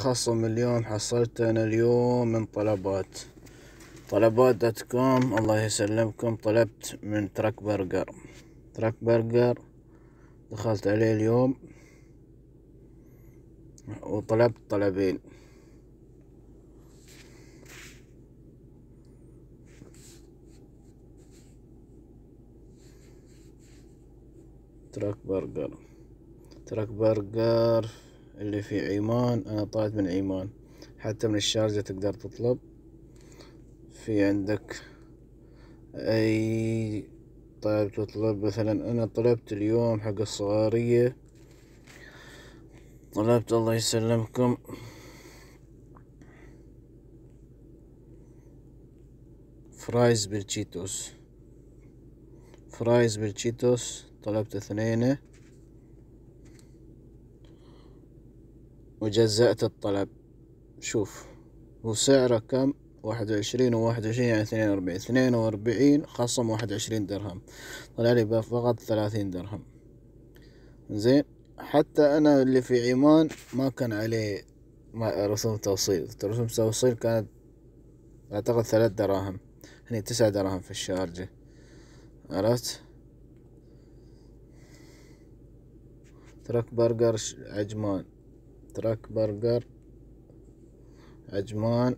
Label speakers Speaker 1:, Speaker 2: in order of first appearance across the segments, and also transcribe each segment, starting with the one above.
Speaker 1: خصم اليوم حصلته انا اليوم من طلبات طلبات دوت كوم الله يسلمكم طلبت من تراك برجر تراك برجر دخلت عليه اليوم وطلبت طلبين تراك برجر تراك برجر اللي في عمان أنا طلعت من عمان حتى من الشارجة تقدر تطلب في عندك أي طيب تطلب مثلا أنا طلبت اليوم حق الصغارية طلبت الله يسلمكم فرايز بالتشيتوس فرايز بالتشيتوس طلبت اثنينه وجزأت الطلب شوف وسعره كم واحد وعشرين وواحد وعشرين يعني اثنين واربعين اثنين واربعين خصم واحد وعشرين درهم طلع لي فقط ثلاثين درهم زين حتى انا اللي في عمان ما كان عليه رسوم توصيل رسوم توصيل كانت اعتقد ثلاث دراهم هني يعني تسع دراهم في الشارجة عرفت ترك برجر عجمان تراك برجر عجمان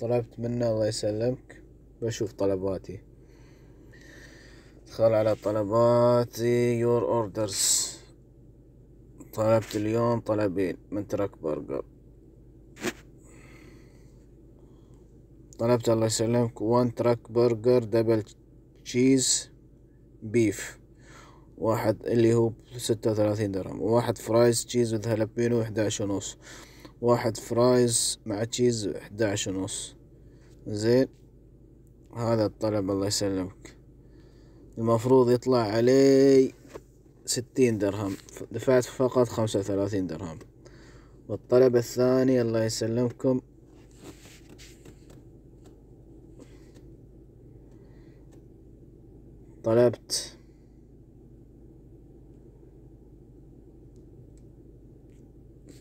Speaker 1: طلبت منه الله يسلمك بشوف طلباتي ادخل على طلباتي يور اوردرز طلبت اليوم طلبين من تراك برجر طلبت الله يسلمك وان تراك برجر دبل تشيز بيف واحد اللي هو ستة وثلاثين درهم واحد فرايز تشيز وذ هالبينو عشر ونص واحد فرايز مع تشيز عشر ونص زين هذا الطلب الله يسلمك المفروض يطلع علي ستين درهم دفعت فقط خمسة وثلاثين درهم والطلب الثاني الله يسلمكم طلبت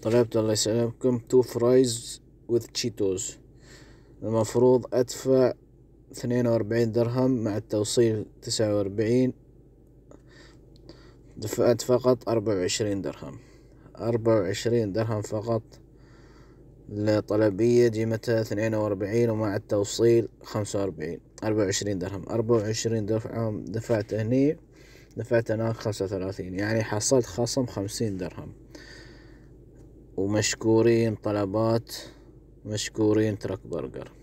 Speaker 1: طلبت الله يسلمكم تو فرايز وذ تشيتوز المفروض أدفع اثنين وأربعين درهم مع التوصيل تسعة وأربعين دفعت فقط أربعة وعشرين درهم أربعة وعشرين درهم فقط الطلبية قيمتها اثنين وأربعين ومع التوصيل خمسة وأربعين أربعة وعشرين درهم أربعة وعشرين دفعة دفعت هني دفعت هناك خمسة وثلاثين يعني حصلت خصم خمسين درهم ومشكورين طلبات مشكورين ترك برجر